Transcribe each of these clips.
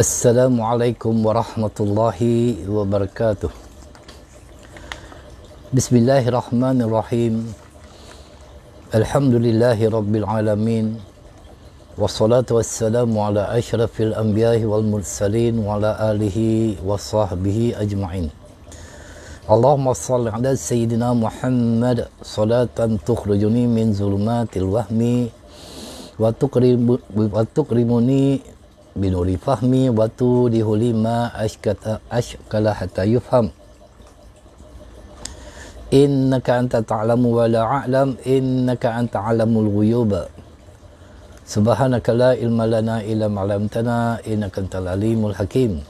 السلام عليكم ورحمة الله وبركاته بسم الله الرحمن الرحيم الحمد لله رب العالمين والصلاة والسلام على أشرف الأنبياء والمرسلين وعلى آله وصحبه أجمعين اللهم صل على سيدنا محمد صلاة تخرجني من ظلمات الوهم وتقرب وتقربني binuri fahmi wa tu dihuli ma ashkata ashkala hatta yufham innaka anta ta'lamu wa la a'lam innaka anta alamul ghuyuba subhanaka la ilma lana illa ma 'allamtana innaka antal alimul hakim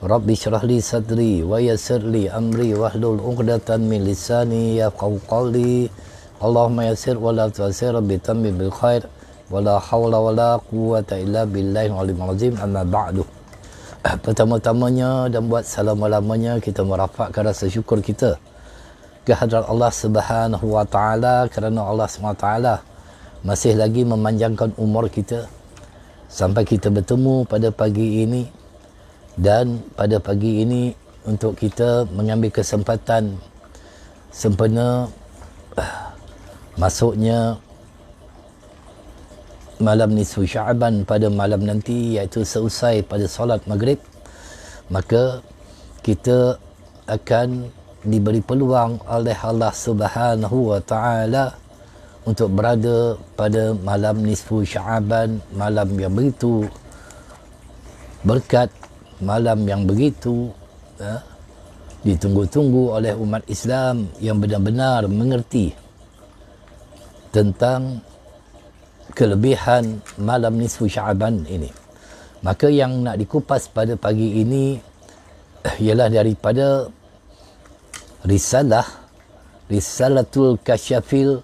rabbi shrah li sadri wa yassir li amri wahlul 'uqdatan min lisani yafqahu qawli allahumma yassir wa la tu'sir bi tammi bil khair wala haula wala quwata illa billahi alim alazim amma ba'du pertama-tamanya dan buat selama-lamanya kita merapatkan rasa syukur kita kehadrat Allah Subhanahu wa taala kerana Allah Subhanahu wa taala masih lagi memanjangkan umur kita sampai kita bertemu pada pagi ini dan pada pagi ini untuk kita mengambil kesempatan sempena masuknya malam nisfu syaban pada malam nanti iaitu selesai pada solat maghrib maka kita akan diberi peluang oleh Allah Subhanahu wa taala untuk berada pada malam nisfu syaban malam yang begitu berkat malam yang begitu ya, ditunggu-tunggu oleh umat Islam yang benar-benar mengerti tentang kelebihan malam nisfu syaban ini maka yang nak dikupas pada pagi ini eh, ialah daripada risalah risalatul kasyafil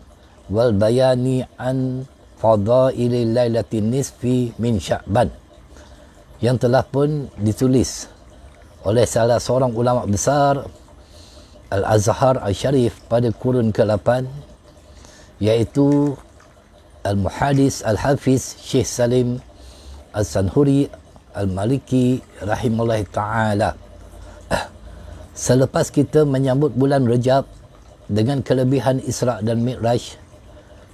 wal bayani an fadail lailatin nisfi min syaban yang telah pun ditulis oleh salah seorang ulama besar Al-Azhar Al-Sharif pada kurun ke-8 iaitu Al-Muhadis Al-Hafiz Syekh Salim Al-Sanhuri Al-Maliki Rahimullah Ta'ala Selepas kita menyambut bulan Rejab dengan kelebihan Isra' dan Mi'raj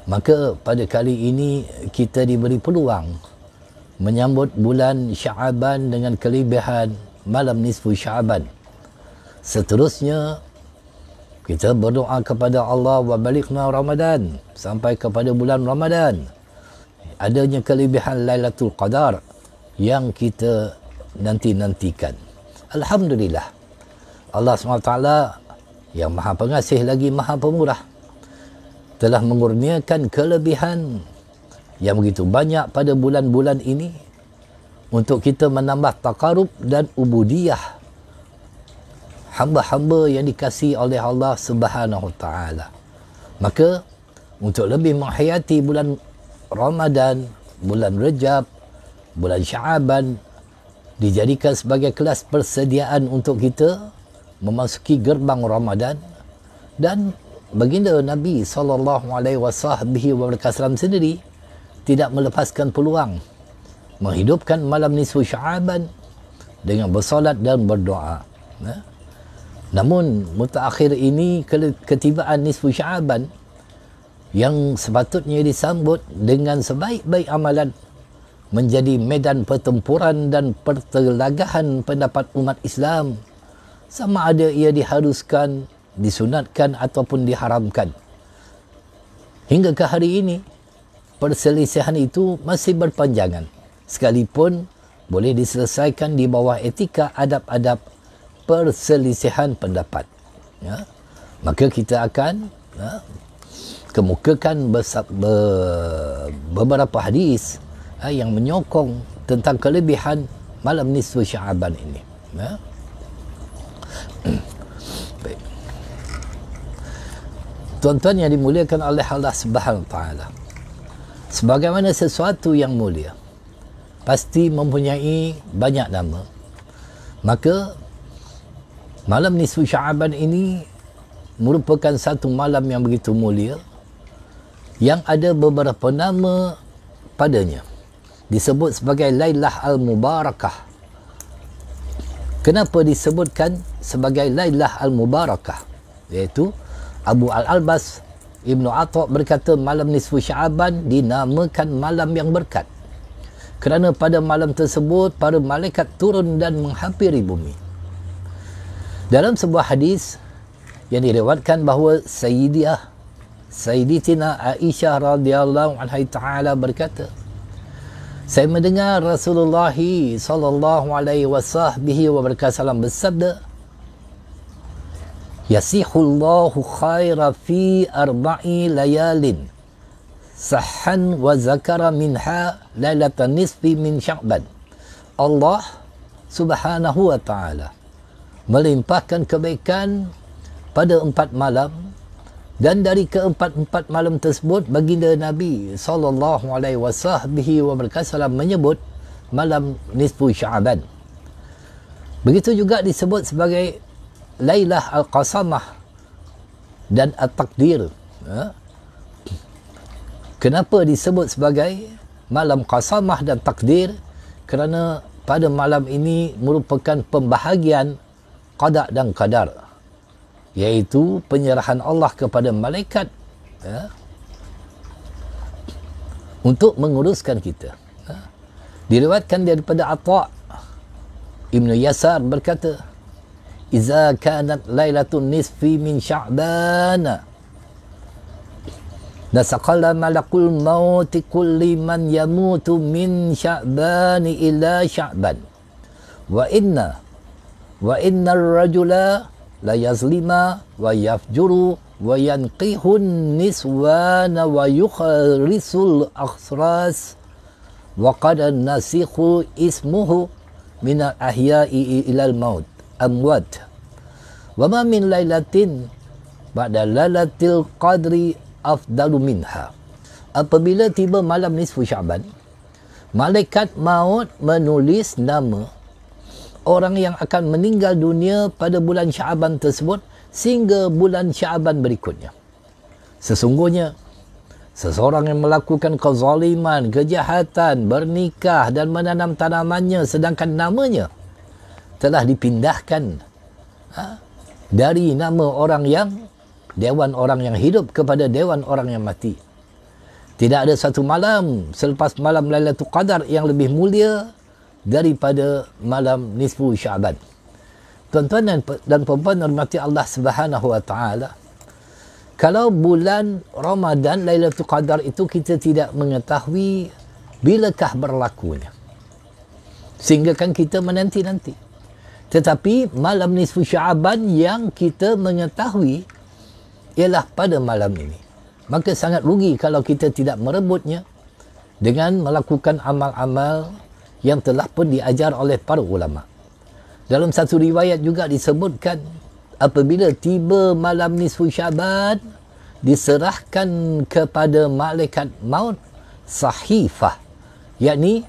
maka pada kali ini kita diberi peluang menyambut bulan Syaaban dengan kelebihan malam nisfu Syaaban. Seterusnya kita berdoa kepada Allah wa balighna Ramadan sampai kepada bulan Ramadan adanya kelebihan Lailatul Qadar yang kita nanti-nantikan alhamdulillah Allah SWT yang Maha Pengasih lagi Maha Pemurah telah mengurniakan kelebihan yang begitu banyak pada bulan-bulan ini untuk kita menambah takarub dan ubudiyah hamba-hamba yang dikasihi oleh Allah Subhanahu taala. Maka untuk lebih menghayati bulan Ramadan, bulan Rejab, bulan Syaaban dijadikan sebagai kelas persediaan untuk kita memasuki gerbang Ramadan dan baginda Nabi sallallahu alaihi wasallam sendiri tidak melepaskan peluang menghidupkan malam nisfu Syaaban dengan bersolat dan berdoa. Nah, ya. Namun mutakhir ini ketibaan nisfu syaban yang sepatutnya disambut dengan sebaik-baik amalan menjadi medan pertempuran dan pertelagahan pendapat umat Islam sama ada ia diharuskan, disunatkan ataupun diharamkan. Hingga ke hari ini, perselisihan itu masih berpanjangan sekalipun boleh diselesaikan di bawah etika adab-adab perselisihan pendapat ya maka kita akan ya, kemukakan besar, be, beberapa hadis ya, yang menyokong tentang kelebihan malam nisfu Syaaban ini ya Tuan-tuan yang dimuliakan oleh Allah Subhanahu Wa Taala. Sebagaimana sesuatu yang mulia pasti mempunyai banyak nama, maka Malam Nisfu Syaban ini merupakan satu malam yang begitu mulia yang ada beberapa nama padanya. Disebut sebagai Lailah Al-Mubarakah. Kenapa disebutkan sebagai Lailah Al-Mubarakah? Iaitu Abu Al-Albas Ibnu Atha berkata malam Nisfu Syaban dinamakan malam yang berkat. Kerana pada malam tersebut para malaikat turun dan menghampiri bumi. Dalam sebuah hadis yang diriwayatkan bahawa Sayyidiyah Sayyidatina Aisyah radhiyallahu anha taala berkata Saya mendengar Rasulullah sallallahu alaihi wasahbihi wa barakallahu bersabda Allah khaira fi arba'i layalin sahan wa zakara minha lailatan nisfi min sya'ban Allah subhanahu wa ta'ala melimpahkan kebaikan pada empat malam dan dari keempat-empat malam tersebut baginda Nabi sallallahu alaihi wasahbihi wa barakatuh menyebut malam nisfu Syaban. Begitu juga disebut sebagai Lailah al-Qasamah dan at-Taqdir. Ha? Kenapa disebut sebagai malam Qasamah dan Takdir? Kerana pada malam ini merupakan pembahagian qada dan qadar iaitu penyerahan Allah kepada malaikat ya, untuk menguruskan kita ya. diriwayatkan daripada Atha Ibnu Yasar berkata iza kanat lailatul nisfi min sya'ban nasaqala malakul maut kulli man yamutu min sya'ban ila sya'ban wa inna wa innar rajula la yazlima wa yafjuru wa yanqihun niswana wa yukhrisul akhras wa qad nasikhu ismuhu min al ahya'i ila al maut amwat wa ma min lailatin ba'da lailatil qadri afdalu minha apabila tiba malam nisfu sya'ban malaikat maut menulis nama orang yang akan meninggal dunia pada bulan Syaban tersebut sehingga bulan Syaban berikutnya. Sesungguhnya, seseorang yang melakukan kezaliman, kejahatan, bernikah dan menanam tanamannya sedangkan namanya telah dipindahkan ha, dari nama orang yang dewan orang yang hidup kepada dewan orang yang mati. Tidak ada satu malam selepas malam Lailatul Qadar yang lebih mulia daripada malam nisfu Syaban. Tuan-tuan dan, dan puan-puan Allah Subhanahu wa taala. Kalau bulan Ramadan Lailatul Qadar itu kita tidak mengetahui bilakah berlakunya. Sehingga kan kita menanti-nanti. Tetapi malam nisfu Syaban yang kita mengetahui ialah pada malam ini. Maka sangat rugi kalau kita tidak merebutnya dengan melakukan amal-amal yang telah pun diajar oleh para ulama. Dalam satu riwayat juga disebutkan apabila tiba malam nisfu syaban diserahkan kepada malaikat maut sahifah yakni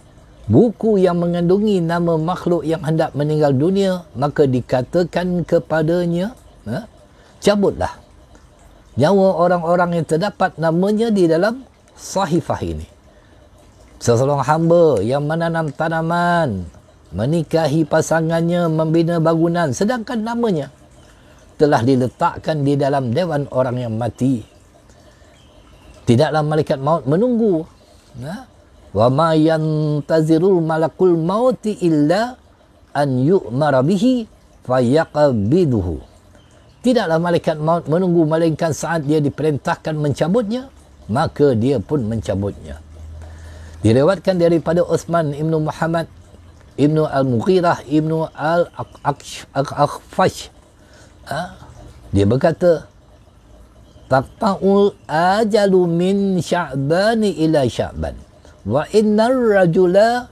buku yang mengandungi nama makhluk yang hendak meninggal dunia maka dikatakan kepadanya ha, cabutlah nyawa orang-orang yang terdapat namanya di dalam sahifah ini Seseorang hamba yang menanam tanaman, menikahi pasangannya, membina bangunan sedangkan namanya telah diletakkan di dalam dewan orang yang mati. Tidaklah malaikat maut menunggu. Ya? Wa ma yantaziru malakul mauti illa an yu'mara bihi fayaqbiduhu. Tidaklah malaikat maut menunggu malaikat saat dia diperintahkan mencabutnya, maka dia pun mencabutnya. Direwatkan daripada Uthman Ibn Muhammad Ibn Al-Mughirah Ibn Al-Akhfaj ha? Dia berkata Taqta'ul ajalu min sya'ban ila sya'ban Wa innal rajula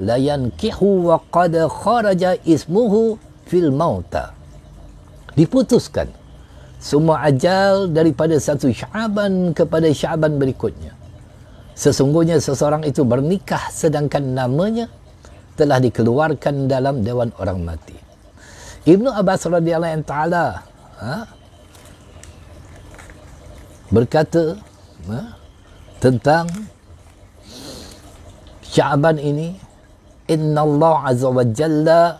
layankihu wa qad kharaja ismuhu fil mauta Diputuskan semua ajal daripada satu sya'ban kepada sya'ban berikutnya sesungguhnya seseorang itu bernikah sedangkan namanya telah dikeluarkan dalam dewan orang mati. Ibnu Abbas radhiyallahu taala ha, berkata ha, tentang Syaban ini Inna Allah Azza wa Jalla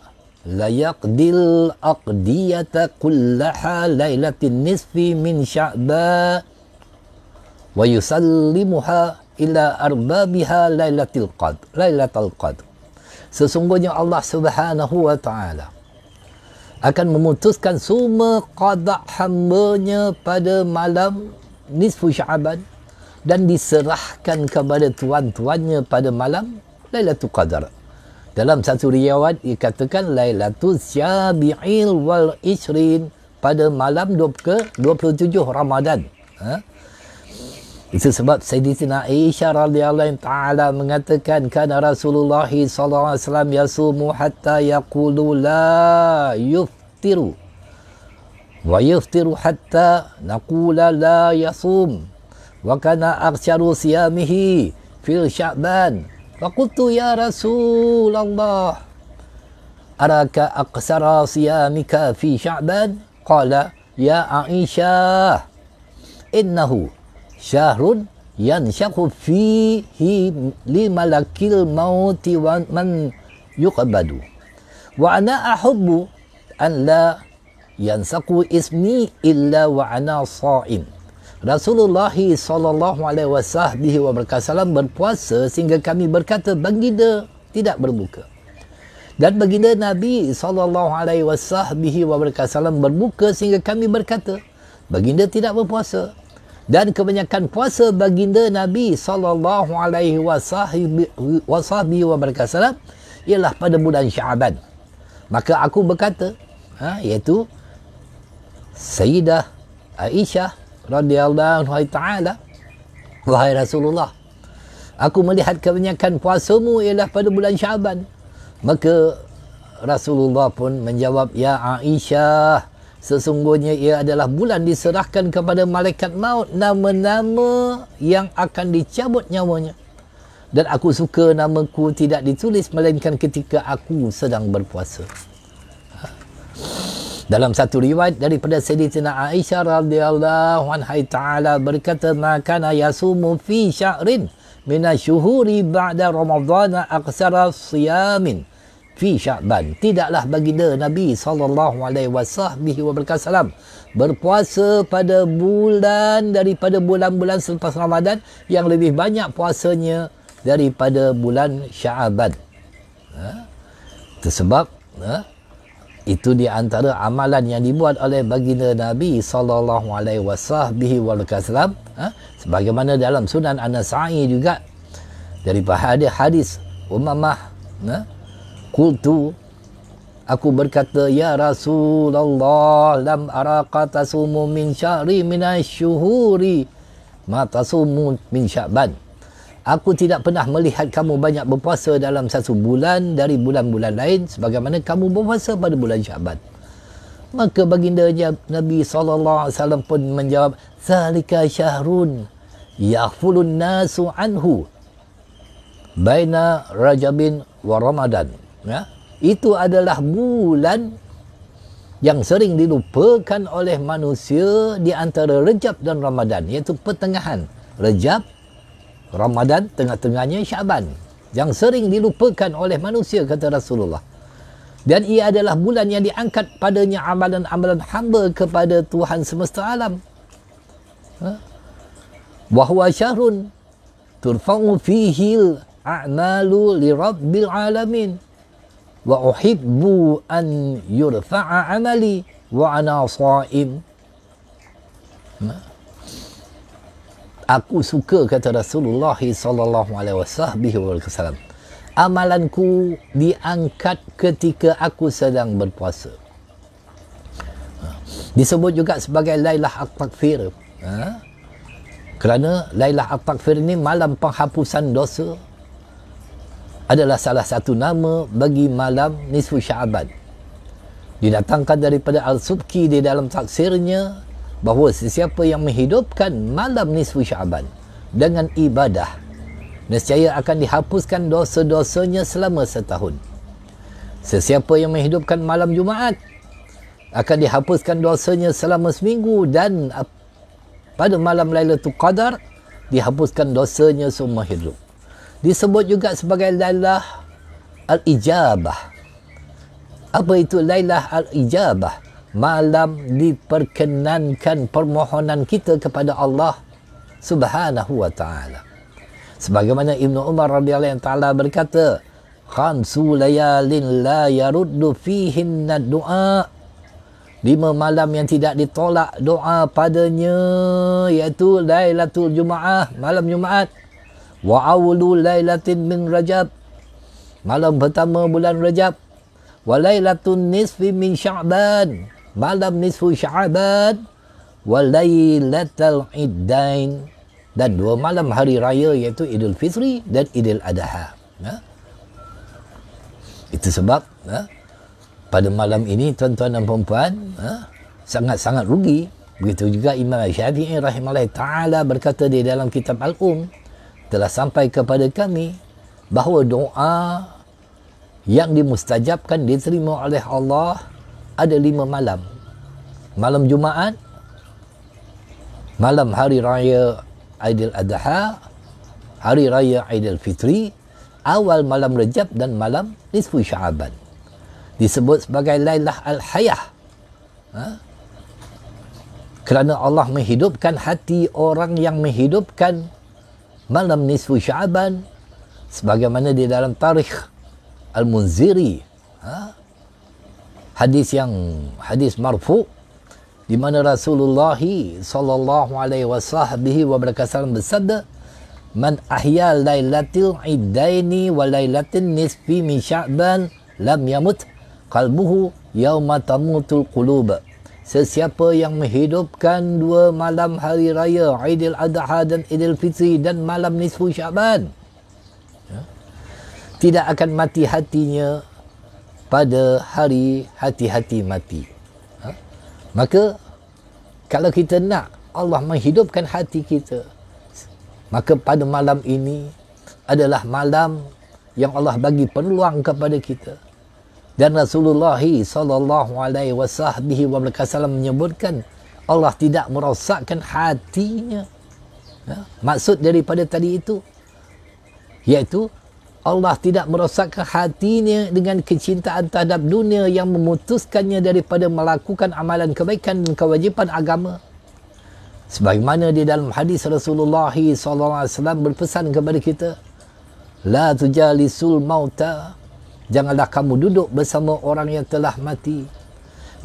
la yaqdil aqdiyata kullaha lailatin nisfi min Sya'ban wa yusallimuha ila arbabiha lailatul qad, lailatul qad. sesungguhnya Allah Subhanahu wa taala akan memutuskan semua qada hamba-Nya pada malam nisfu Syaban dan diserahkan kepada tuan-tuannya pada malam Lailatul Qadar. Dalam satu riwayat dikatakan Lailatul Syabi'il wal Isrin pada malam 27 Ramadan. Ha? Itu sebab Sayyidina Aisyah radhiyallahu ta'ala mengatakan kana Rasulullah sallallahu alaihi wasallam yasumu hatta yaqulu la yuftiru wa yuftiru hatta naqula la yasum wa kana aksharu siyamihi fil sya'ban fa qultu ya Rasulullah araka aqsara siyamika fi sya'ban qala ya Aisyah innahu syahrun yansyaku fihi limalakil mauti wa man yuqabadu wa ana ahubbu an la yansaku ismi illa wa ana sa'in Rasulullah sallallahu alaihi Wasallam wa barakallam berpuasa sehingga kami berkata baginda tidak berbuka. Dan baginda Nabi sallallahu alaihi Wasallam berbuka sehingga kami berkata baginda tidak berpuasa dan kebanyakan puasa baginda Nabi sallallahu alaihi wasahbi wa barakallah ialah pada bulan Syaban. Maka aku berkata, ha, iaitu Sayyidah Aisyah radhiyallahu anha taala wahai Rasulullah aku melihat kebanyakan puasamu ialah pada bulan Syaban maka Rasulullah pun menjawab ya Aisyah Sesungguhnya ia adalah bulan diserahkan kepada malaikat maut nama-nama yang akan dicabut nyawanya. Dan aku suka namaku tidak ditulis melainkan ketika aku sedang berpuasa. Dalam satu riwayat daripada Sayyidina Aisyah radhiyallahu anha taala berkata maka na yasumu fi sya'rin min asyhuri ba'da ramadhana aqsara siyamin fi Sya'ban. Tidaklah baginda Nabi sallallahu alaihi wasallam berkasalam berpuasa pada bulan daripada bulan-bulan selepas Ramadan yang lebih banyak puasanya daripada bulan Sya'ban. Ha? Itu sebab ha? itu di antara amalan yang dibuat oleh baginda Nabi sallallahu alaihi wasallam ha? sebagaimana dalam Sunan An-Nasa'i juga daripada hadis Ummah. ha? Kutu, Aku berkata Ya Rasulullah Lam araka tasumu min syahri minasyuhuri Ma tasumu min syaban Aku tidak pernah melihat kamu banyak berpuasa dalam satu bulan dari bulan-bulan lain sebagaimana kamu berpuasa pada bulan Syaban. Maka baginda Nabi Sallallahu Alaihi Wasallam pun menjawab, Zalika syahrun yahfulun nasu anhu baina rajabin wa ramadan ya itu adalah bulan yang sering dilupakan oleh manusia di antara Rejab dan Ramadan iaitu pertengahan Rejab Ramadan tengah-tengahnya Syaban yang sering dilupakan oleh manusia kata Rasulullah dan ia adalah bulan yang diangkat padanya amalan-amalan hamba kepada Tuhan semesta alam ha? wahuwa syahrun turfa'u fihil a'malu li alamin wa uhibbu an yurfa'a amali wa ana sa'im aku suka kata Rasulullah sallallahu alaihi wasallam amalanku diangkat ketika aku sedang berpuasa disebut juga sebagai lailah at-takfir kerana lailah at-takfir ni malam penghapusan dosa adalah salah satu nama bagi malam nisfu Syaban. Didatangkan daripada Al-Subki di dalam taksirnya bahawa sesiapa yang menghidupkan malam nisfu Syaban dengan ibadah nescaya akan dihapuskan dosa-dosanya selama setahun. Sesiapa yang menghidupkan malam Jumaat akan dihapuskan dosanya selama seminggu dan pada malam Lailatul Qadar dihapuskan dosanya semua hidup disebut juga sebagai lailah al-ijabah apa itu lailah al-ijabah malam diperkenankan permohonan kita kepada Allah subhanahu wa ta'ala sebagaimana Ibnu Umar radhiyallahu ta'ala berkata khamsu layalin la yaruddu fihinna du'a lima malam yang tidak ditolak doa padanya iaitu lailatul jumaah malam jumaat wa awlu laylatin min rajab malam pertama bulan rajab wa lailatun nisfi min sya'ban malam nisfu sya'ban wa lailatul iddain dan dua malam hari raya iaitu idul fitri dan idul adha ya? itu sebab ya? pada malam ini tuan-tuan dan puan-puan ha? sangat-sangat rugi begitu juga Imam Syafi'i rahimahullah ta'ala berkata di dalam kitab Al-Um telah sampai kepada kami bahawa doa yang dimustajabkan diterima oleh Allah ada lima malam. Malam Jumaat, malam Hari Raya Aidil Adha, Hari Raya Aidil Fitri, awal malam Rejab dan malam Nisfu Syaban. Disebut sebagai Lailah Al-Hayah. Ha? Kerana Allah menghidupkan hati orang yang menghidupkan malam nisfu syaban sebagaimana di dalam tarikh al-munziri ha? hadis yang hadis marfu di mana Rasulullah sallallahu alaihi Wasallam wa barakatuh bersabda man ahya lailatul iddaini wa lailatin nisfi min sya'ban lam yamut qalbuhu yauma tamutul qulub Sesiapa yang menghidupkan dua malam hari raya Aidil Adha dan Aidil Fitri dan malam Nisfu Syaban ya, Tidak akan mati hatinya pada hari hati-hati mati ha? Maka kalau kita nak Allah menghidupkan hati kita Maka pada malam ini adalah malam yang Allah bagi peluang kepada kita dan Rasulullah sallallahu alaihi wasahbihi wa sallam menyebutkan Allah tidak merosakkan hatinya. Ya, maksud daripada tadi itu iaitu Allah tidak merosakkan hatinya dengan kecintaan terhadap dunia yang memutuskannya daripada melakukan amalan kebaikan dan kewajipan agama. Sebagaimana di dalam hadis Rasulullah SAW berpesan kepada kita, la tujalisul mauta janganlah kamu duduk bersama orang yang telah mati.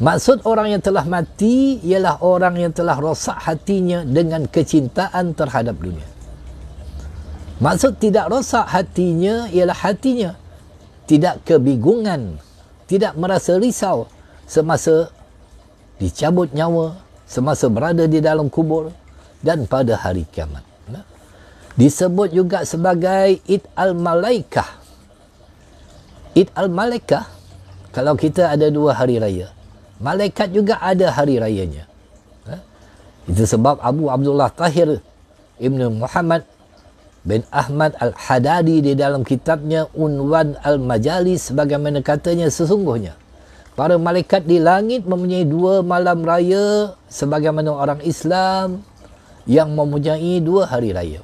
Maksud orang yang telah mati ialah orang yang telah rosak hatinya dengan kecintaan terhadap dunia. Maksud tidak rosak hatinya ialah hatinya tidak kebingungan, tidak merasa risau semasa dicabut nyawa, semasa berada di dalam kubur dan pada hari kiamat. Disebut juga sebagai it al-malaikah. Id al-Malaikah kalau kita ada dua hari raya. Malaikat juga ada hari rayanya. Ha? Itu sebab Abu Abdullah Tahir Ibn Muhammad bin Ahmad Al-Hadadi di dalam kitabnya Unwan Al-Majalis bagaimana katanya sesungguhnya. Para malaikat di langit mempunyai dua malam raya sebagaimana orang Islam yang mempunyai dua hari raya.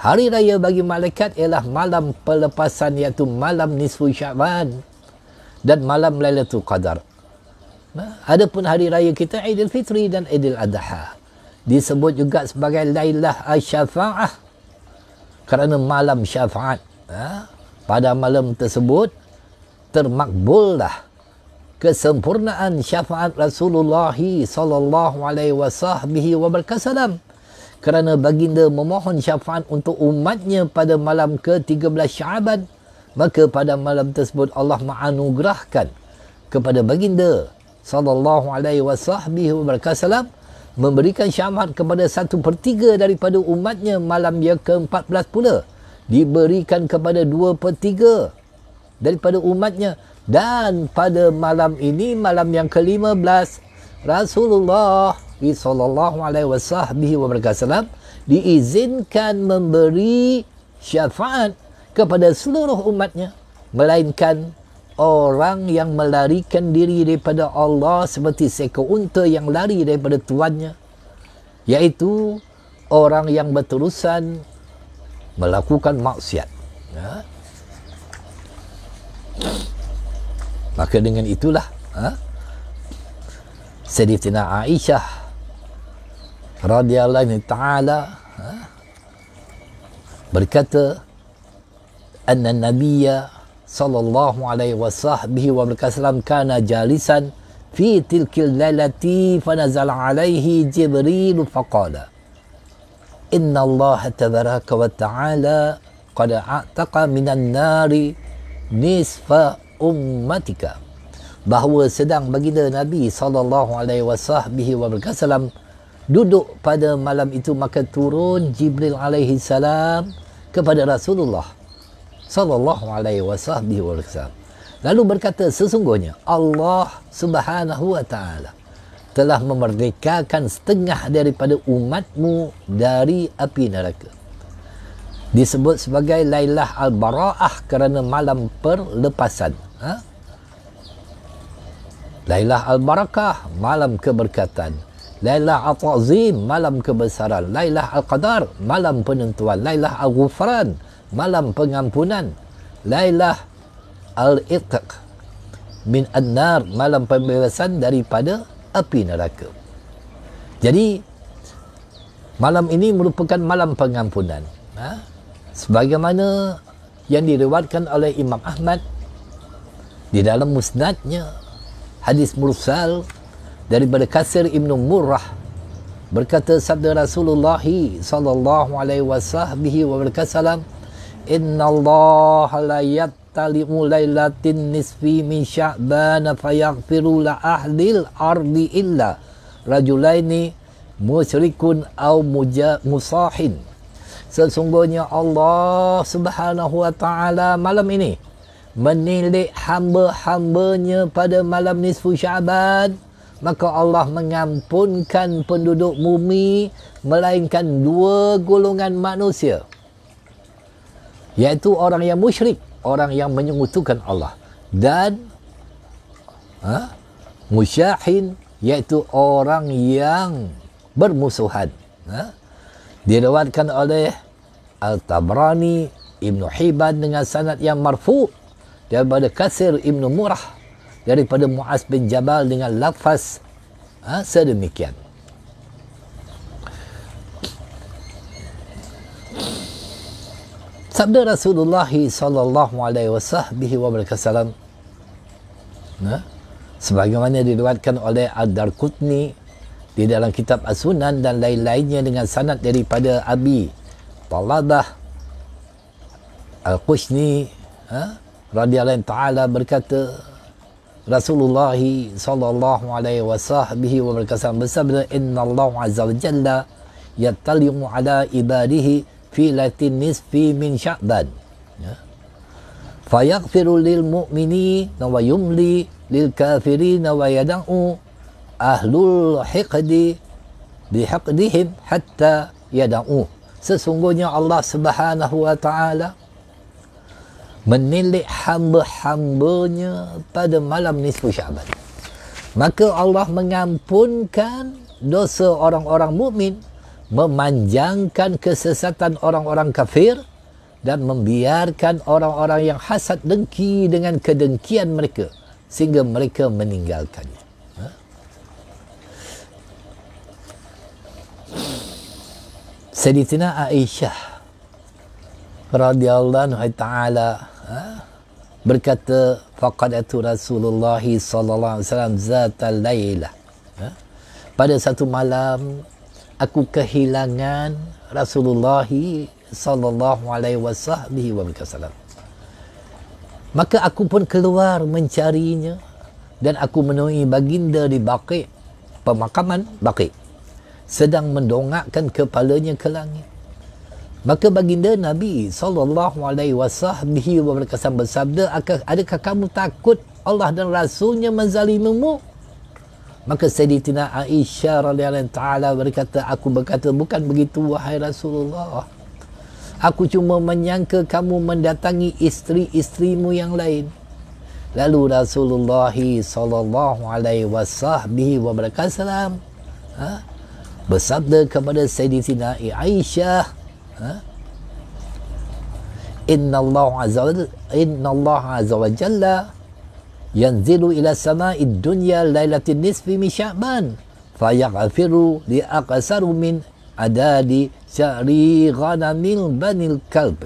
Hari raya bagi malaikat ialah malam pelepasan iaitu malam nisfu Syaban dan malam Lailatul Qadar. Ha? Adapun hari raya kita fitri dan adha. Disebut juga sebagai Lailah Asy-Syafa'ah kerana malam syafaat. Ha? Pada malam tersebut termakbullah kesempurnaan syafaat Rasulullah sallallahu alaihi wasallam kerana baginda memohon syafaat untuk umatnya pada malam ke-13 Syaban maka pada malam tersebut Allah menganugerahkan kepada baginda sallallahu alaihi wasahbihi wabarakatuh memberikan syafaat kepada satu per daripada umatnya malam yang ke-14 pula diberikan kepada dua per daripada umatnya dan pada malam ini malam yang ke-15 Rasulullah Nabi sallallahu alaihi wasallam diizinkan memberi syafaat kepada seluruh umatnya melainkan orang yang melarikan diri daripada Allah seperti seekor unta yang lari daripada tuannya yaitu orang yang berterusan melakukan maksiat ya. maka dengan itulah ha? Sayyidina Aisyah radhiyallahu taala ha, berkata anna nabiyya sallallahu alaihi wasahbihi wa barakallahu kana jalisan fi tilkil lailati fa nazala alaihi jibril faqala inna allaha tabaraka wa taala qad a'taqa minan nari nisfa ummatika bahawa sedang baginda nabi sallallahu alaihi wasahbihi wa barakallahu duduk pada malam itu maka turun Jibril alaihi salam kepada Rasulullah sallallahu alaihi wasallam lalu berkata sesungguhnya Allah Subhanahu wa taala telah memerdekakan setengah daripada umatmu dari api neraka disebut sebagai Lailah al-Bara'ah kerana malam perlepasan ha Lailah al-Barakah malam keberkatan Lailah Al-Tazim, malam kebesaran. Lailah Al-Qadar, malam penentuan. Lailah Al-Ghufran, malam pengampunan. Lailah Al-Iqq min An-Nar, malam pembebasan daripada api neraka. Jadi, malam ini merupakan malam pengampunan. Ha? Sebagaimana yang direwatkan oleh Imam Ahmad di dalam musnadnya hadis mursal daripada Kasir Ibnu Murrah berkata sabda Rasulullah sallallahu alaihi wasallam wa barakallam innallaha la yattalimu lailatin nisfi min sya'ban fa yaghfiru la ahlil ardi illa rajulaini musyrikun aw musahin sesungguhnya Allah subhanahu wa taala malam ini menilik hamba-hambanya pada malam nisfu sya'ban maka Allah mengampunkan penduduk bumi melainkan dua golongan manusia iaitu orang yang musyrik orang yang menyekutukan Allah dan ha, musyahin iaitu orang yang bermusuhan ha? direwatkan oleh Al-Tabrani Ibn Hibban dengan sanad yang marfu daripada Kasir Ibn Murah daripada Muaz bin Jabal dengan lafaz ha, sedemikian. Sabda Rasulullah sallallahu alaihi wasallam wa barakallam. Ha? Sebagaimana diriwayatkan oleh Ad-Darqutni di dalam kitab As-Sunan dan lain-lainnya dengan sanad daripada Abi Talabah Al-Qushni ha? radhiyallahu taala berkata رسول الله صلى الله عليه وصحبه وبركاته بسبب إن الله عز وجل يطلع على عباده في ليلة النصف من شعبان فيغفر للمؤمنين ويملي للكافرين ويدعو أهل الحقد بحقدهم حتى يدعوه Sesungguhnya Allah Subhanahu wa menilik hamba-hambanya pada malam nisfu syaban maka Allah mengampunkan dosa orang-orang mukmin memanjangkan kesesatan orang-orang kafir dan membiarkan orang-orang yang hasad dengki dengan kedengkian mereka sehingga mereka meninggalkannya ha? Sayyidina Aisyah radhiyallahu taala ha? berkata faqad atu rasulullah sallallahu alaihi wasallam zatal laila ha? pada satu malam aku kehilangan rasulullah sallallahu alaihi wasallam maka aku pun keluar mencarinya dan aku menemui baginda di baqi pemakaman baqi sedang mendongakkan kepalanya ke langit Maka baginda Nabi saw alaihi bersabda, "Adakah kamu takut Allah dan rasulnya menzalimimu?" Maka Sayyidina Aisyah r.a berkata, "Aku berkata, bukan begitu wahai Rasulullah. Aku cuma menyangka kamu mendatangi isteri-isterimu yang lain." Lalu Rasulullah saw alaihi wasallam ha, bersabda kepada Sayyidina Aisyah, Inna Allah azza wa Inna Allah azza wa jalla yanzilu ila sama'id dunya lailatul nisfi min sya'ban fa li aqsar min adadi syari ghanamil al kalb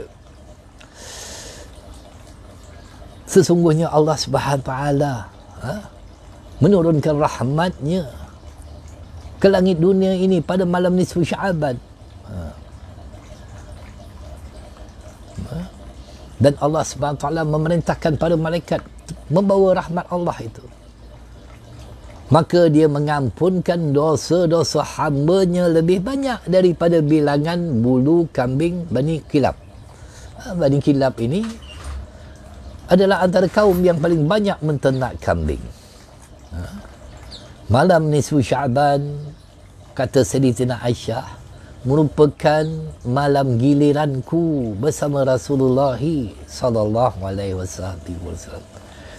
sesungguhnya Allah subhanahu taala ha, menurunkan rahmatnya ke langit dunia ini pada malam nisfu sya'ban ha. dan Allah SWT memerintahkan para malaikat membawa rahmat Allah itu maka dia mengampunkan dosa-dosa hambanya lebih banyak daripada bilangan bulu kambing Bani Kilab ah, Bani Kilab ini adalah antara kaum yang paling banyak menternak kambing ah. malam nisfu syaban kata Sayyidina Aisyah merupakan malam giliranku bersama Rasulullah sallallahu alaihi wasallam.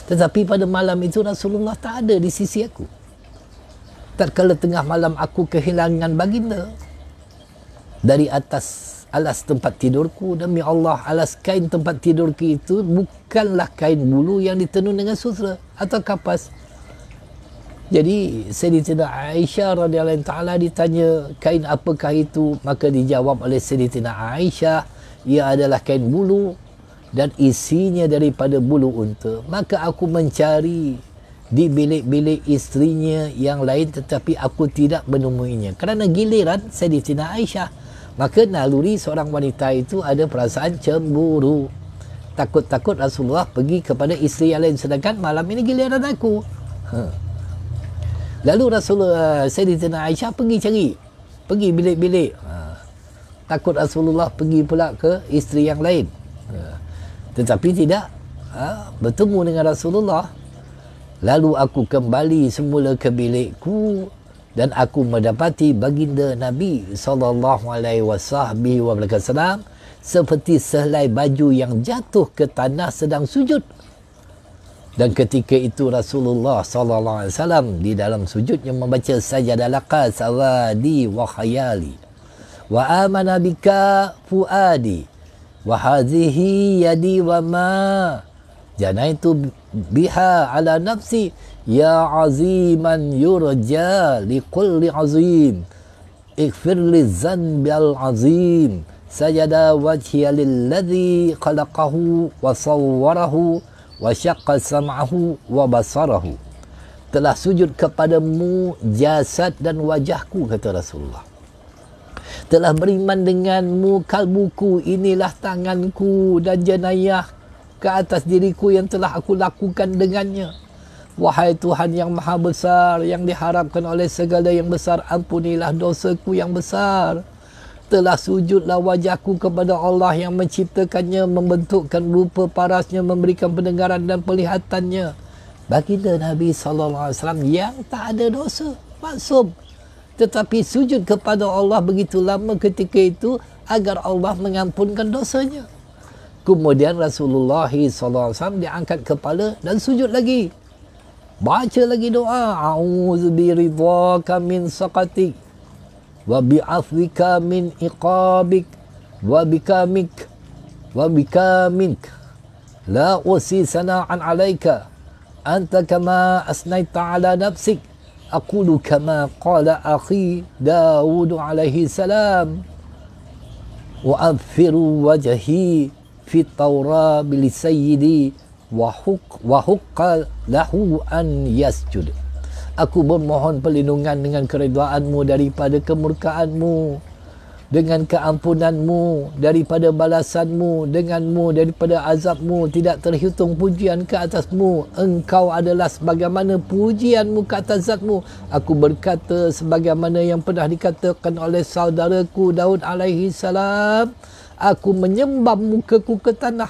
Tetapi pada malam itu Rasulullah tak ada di sisi aku. Tatkala tengah malam aku kehilangan baginda dari atas alas tempat tidurku demi Allah alas kain tempat tidurku itu bukanlah kain bulu yang ditenun dengan sutra atau kapas jadi Sayyidina Aisyah radhiyallahu taala ditanya kain apakah itu maka dijawab oleh Sayyidina Aisyah ia adalah kain bulu dan isinya daripada bulu unta maka aku mencari di bilik-bilik istrinya yang lain tetapi aku tidak menemuinya kerana giliran Sayyidina Aisyah maka naluri seorang wanita itu ada perasaan cemburu takut-takut Rasulullah pergi kepada isteri yang lain sedangkan malam ini giliran aku huh. Lalu Rasulullah eh, Sayyidina Aisyah pergi cari. Pergi bilik-bilik. Ha. Takut Rasulullah pergi pula ke isteri yang lain. Ha. Tetapi tidak. Ha. Bertemu dengan Rasulullah. Lalu aku kembali semula ke bilikku dan aku mendapati baginda Nabi sallallahu alaihi wasallam seperti sehelai baju yang jatuh ke tanah sedang sujud dan ketika itu Rasulullah sallallahu alaihi wasallam di dalam sujudnya membaca sajadah laqad sawadi wa khayali wa amana bika fuadi wa hadhihi yadi wa ma jana itu biha ala nafsi ya aziman yurja li kulli azim ikfir li zanbi al azim sajada wajhiya lilladhi khalaqahu wa sawwarahu wa syaqqa sam'ahu wa basarahu telah sujud kepadamu jasad dan wajahku kata Rasulullah telah beriman denganmu kalbuku inilah tanganku dan jenayah ke atas diriku yang telah aku lakukan dengannya wahai Tuhan yang maha besar yang diharapkan oleh segala yang besar ampunilah dosaku yang besar telah sujudlah wajahku kepada Allah yang menciptakannya, membentukkan rupa parasnya, memberikan pendengaran dan penglihatannya. Baginda Nabi SAW yang tak ada dosa, maksum. Tetapi sujud kepada Allah begitu lama ketika itu agar Allah mengampunkan dosanya. Kemudian Rasulullah SAW diangkat kepala dan sujud lagi. Baca lagi doa. A'udzubi ridhaka min saqatik. وبعفوك من عقابك وبكامك وبكامك لا أوصي ثناء عليك أنت كما أثنيت على نفسك أقول كما قال أخي داود عليه السلام وأنفر وجهي في التوراة لسيدي وحق, وحق له أن يسجد aku memohon perlindungan dengan keridaanmu daripada kemurkaanmu dengan keampunanmu daripada balasanmu denganmu daripada azabmu tidak terhitung pujian ke atasmu engkau adalah sebagaimana pujianmu ke atas zatmu aku berkata sebagaimana yang pernah dikatakan oleh saudaraku Daud alaihi salam aku menyembah mukaku ke tanah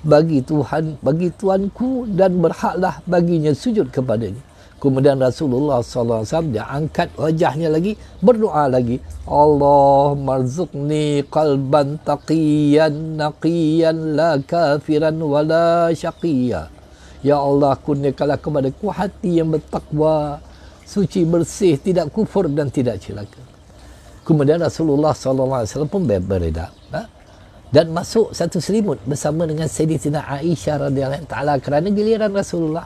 bagi Tuhan bagi Tuanku dan berhaklah baginya sujud kepadanya Kemudian Rasulullah SAW dia angkat wajahnya lagi, berdoa lagi. Allah marzukni qalban taqiyan naqiyan la kafiran wa la syaqiyya. Ya Allah kurniakanlah kepada ku hati yang bertakwa, suci bersih, tidak kufur dan tidak celaka. Kemudian Rasulullah SAW pun berbeda. Ha? Dan masuk satu selimut bersama dengan Sayyidina Aisyah radhiyallahu taala kerana giliran Rasulullah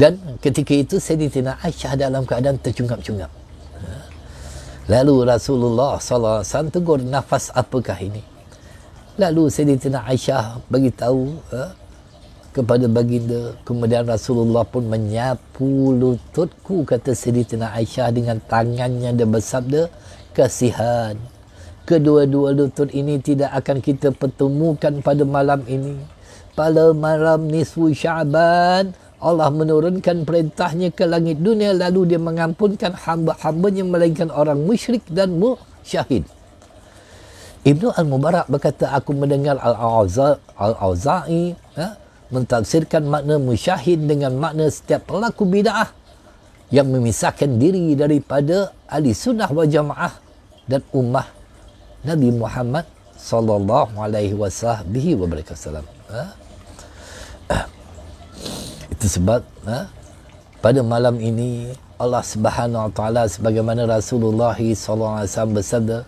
dan ketika itu Sayyidina Aisyah dalam keadaan tercungap-cungap. Lalu Rasulullah SAW tegur nafas apakah ini? Lalu Sayyidina Aisyah beritahu eh, kepada baginda. Kemudian Rasulullah pun menyapu lututku kata Sayyidina Aisyah dengan tangannya dan bersabda kasihan. Kedua-dua lutut ini tidak akan kita pertemukan pada malam ini. Pada malam nisfu syaban Allah menurunkan perintahnya ke langit dunia lalu dia mengampunkan hamba-hambanya melainkan orang musyrik dan musyahid. Ibnu Al-Mubarak berkata, aku mendengar Al-Auza'i ha, mentafsirkan makna musyahid dengan makna setiap pelaku bid'ah yang memisahkan diri daripada ahli sunnah wa jamaah dan ummah Nabi Muhammad sallallahu alaihi wasallam itu sebab ha, pada malam ini Allah Subhanahu Wa Taala sebagaimana Rasulullah SAW bersabda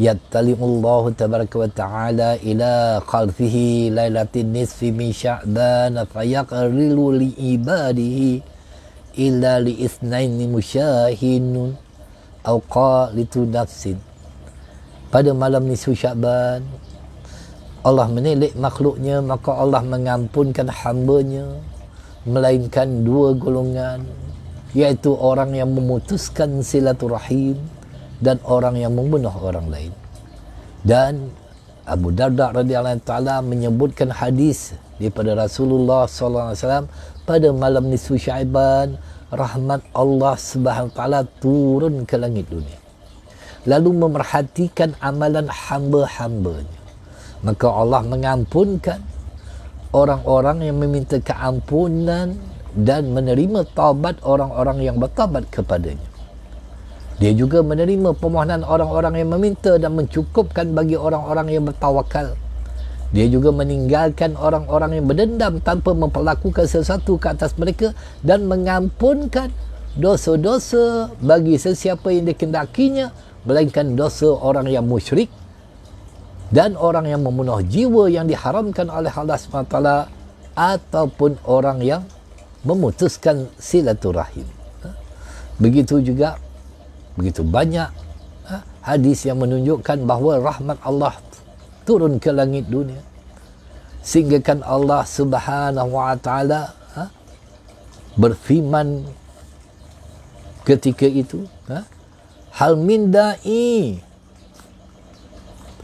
yattali'u Allah tabaraka wa ta'ala ila qalbihi lailatin nisfi min sya'ban fa yaqrilu li ibadihi illa li isnain mushahinun aw qalitu nafsin pada malam nisfu sya'ban Allah menilik makhluknya maka Allah mengampunkan hamba-Nya melainkan dua golongan yaitu orang yang memutuskan silaturahim dan orang yang membunuh orang lain dan Abu Darda radhiyallahu taala menyebutkan hadis daripada Rasulullah sallallahu alaihi wasallam pada malam nisfu Syaiban rahmat Allah Subhanahu wa taala turun ke langit dunia lalu memerhatikan amalan hamba-hambanya maka Allah mengampunkan orang-orang yang meminta keampunan dan menerima taubat orang-orang yang bertaubat kepadanya. Dia juga menerima permohonan orang-orang yang meminta dan mencukupkan bagi orang-orang yang bertawakal. Dia juga meninggalkan orang-orang yang berdendam tanpa memperlakukan sesuatu ke atas mereka dan mengampunkan dosa-dosa bagi sesiapa yang dikendakinya melainkan dosa orang yang musyrik dan orang yang membunuh jiwa yang diharamkan oleh Allah SWT ataupun orang yang memutuskan silaturahim. Ha? Begitu juga, begitu banyak ha? hadis yang menunjukkan bahawa rahmat Allah turun ke langit dunia. sehingga kan Allah subhanahu wa ta'ala ha? berfirman ketika itu. Hal min da'i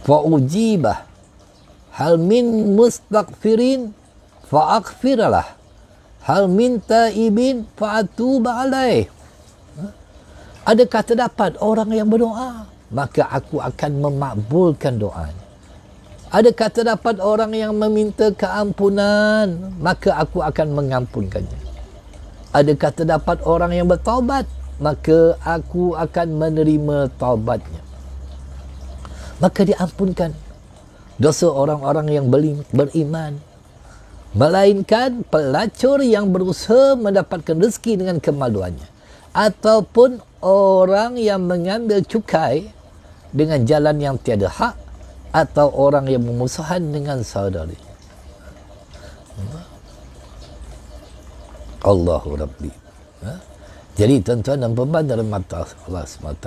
Fa faujibah hal min fa faaghfiralah hal min taibin faatub alaih adakah terdapat orang yang berdoa maka aku akan memakbulkan doa. Ada kata dapat orang yang meminta keampunan maka aku akan mengampunkannya Ada kata dapat orang yang bertaubat maka aku akan menerima taubatnya maka diampunkan dosa orang-orang yang beriman melainkan pelacur yang berusaha mendapatkan rezeki dengan kemaluannya ataupun orang yang mengambil cukai dengan jalan yang tiada hak atau orang yang memusuhan dengan saudari Allahu Rabbi ha? jadi tuan-tuan dan perempuan dalam mata Allah SWT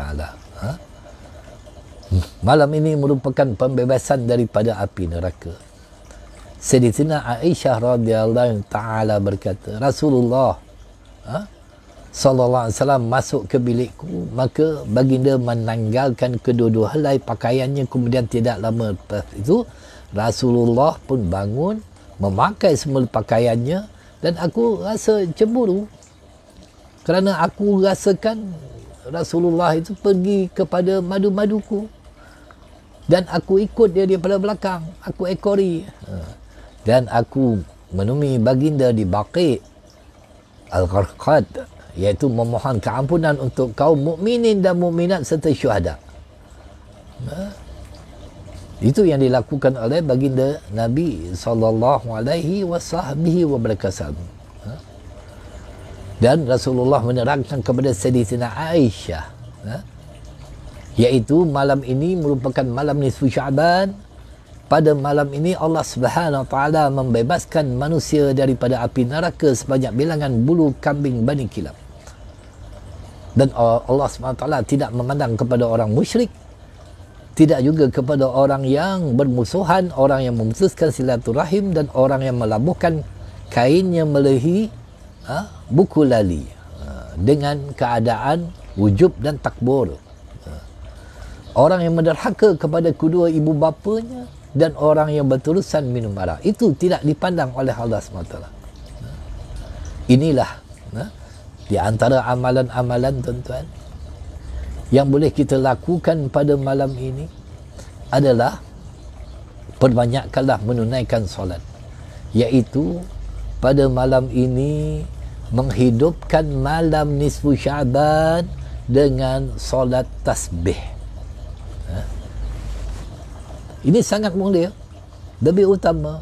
malam ini merupakan pembebasan daripada api neraka Sayyidina Aisyah radhiyallahu taala berkata Rasulullah ha? sallallahu alaihi wasallam masuk ke bilikku maka baginda menanggalkan kedua-dua helai pakaiannya kemudian tidak lama lepas itu Rasulullah pun bangun memakai semua pakaiannya dan aku rasa cemburu kerana aku rasakan Rasulullah itu pergi kepada madu-maduku dan aku ikut dia daripada belakang aku ekori ha. dan aku menemui baginda di Baqi' Al-Gharqad iaitu memohon keampunan untuk kaum mukminin dan mukminat serta syuhada ha. itu yang dilakukan oleh baginda Nabi saw alaihi wasahbihi ha. dan Rasulullah menerangkan kepada Sayyidina Aisyah ha? iaitu malam ini merupakan malam nisfu Syaban pada malam ini Allah Subhanahu wa taala membebaskan manusia daripada api neraka sebanyak bilangan bulu kambing Bani Kilab dan Allah Subhanahu wa taala tidak memandang kepada orang musyrik tidak juga kepada orang yang bermusuhan orang yang memutuskan silaturahim dan orang yang melabuhkan kainnya melehi ha, buku lali ha, dengan keadaan wujub dan takbur orang yang menderhaka kepada kedua ibu bapanya dan orang yang berterusan minum arak itu tidak dipandang oleh Allah SWT inilah di antara amalan-amalan tuan-tuan yang boleh kita lakukan pada malam ini adalah perbanyakkanlah menunaikan solat iaitu pada malam ini menghidupkan malam nisfu syaban dengan solat tasbih ini sangat mulia lebih utama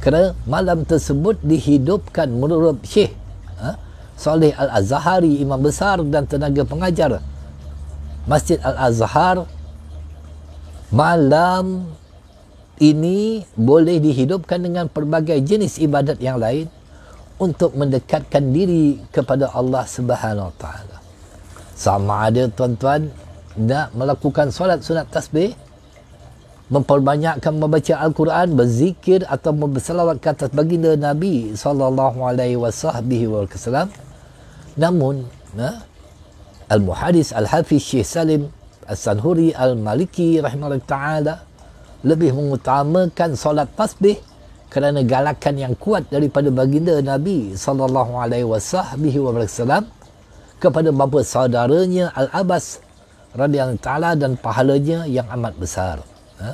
kerana malam tersebut dihidupkan menurut Syekh eh, Saleh Al-Azhari imam besar dan tenaga pengajar Masjid Al-Azhar malam ini boleh dihidupkan dengan pelbagai jenis ibadat yang lain untuk mendekatkan diri kepada Allah Subhanahu Wa Taala. Sama ada tuan-tuan nak melakukan solat sunat tasbih memperbanyakkan membaca Al-Quran, berzikir atau berselawat ke atas baginda Nabi sallallahu alaihi wasallam. Namun, ha? Al-Muhadis Al-Hafiz Syekh Salim al sanhuri Al-Maliki rahimahullah taala lebih mengutamakan solat tasbih kerana galakan yang kuat daripada baginda Nabi sallallahu alaihi wasallam kepada bapa saudaranya Al-Abbas radhiyallahu taala dan pahalanya yang amat besar. Ha?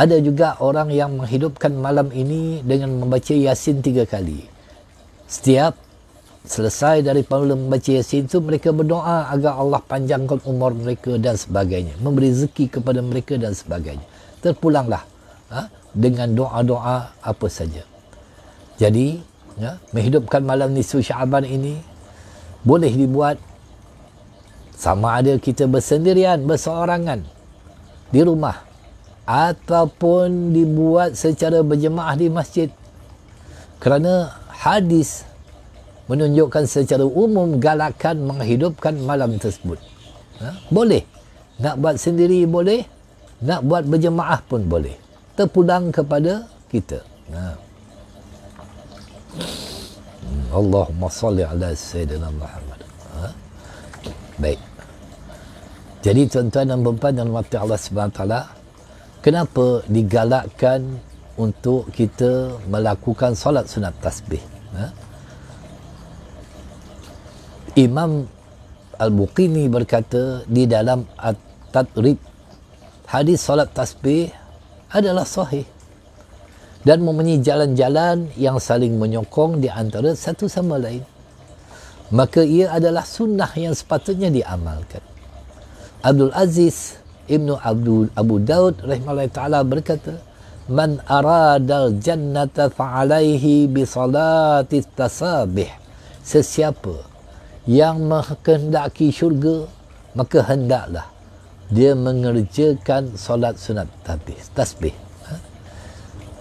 Ada juga orang yang menghidupkan malam ini dengan membaca Yasin tiga kali. Setiap selesai dari membaca Yasin itu, mereka berdoa agar Allah panjangkan umur mereka dan sebagainya. Memberi rezeki kepada mereka dan sebagainya. Terpulanglah ha? dengan doa-doa apa saja. Jadi, ya, menghidupkan malam Nisfu Syaban ini boleh dibuat sama ada kita bersendirian, berseorangan di rumah ataupun dibuat secara berjemaah di masjid kerana hadis menunjukkan secara umum galakan menghidupkan malam tersebut ha? boleh nak buat sendiri boleh nak buat berjemaah pun boleh terpulang kepada kita ha. Hmm, Allahumma salli ala Sayyidina Muhammad ha? baik jadi tuan-tuan dan perempuan yang mati Allah subhanahu kenapa digalakkan untuk kita melakukan solat sunat tasbih ha? Imam Al-Buqini berkata di dalam At-Tadrib hadis solat tasbih adalah sahih dan mempunyai jalan-jalan yang saling menyokong di antara satu sama lain maka ia adalah sunnah yang sepatutnya diamalkan Abdul Aziz Ibnu Abdul Abu Daud rahimahullah ta'ala berkata, Man aradal jannata fa'alaihi bisalati tasabih. Sesiapa yang menghendaki syurga, maka hendaklah dia mengerjakan solat sunat tasbih. tasbih. Ha?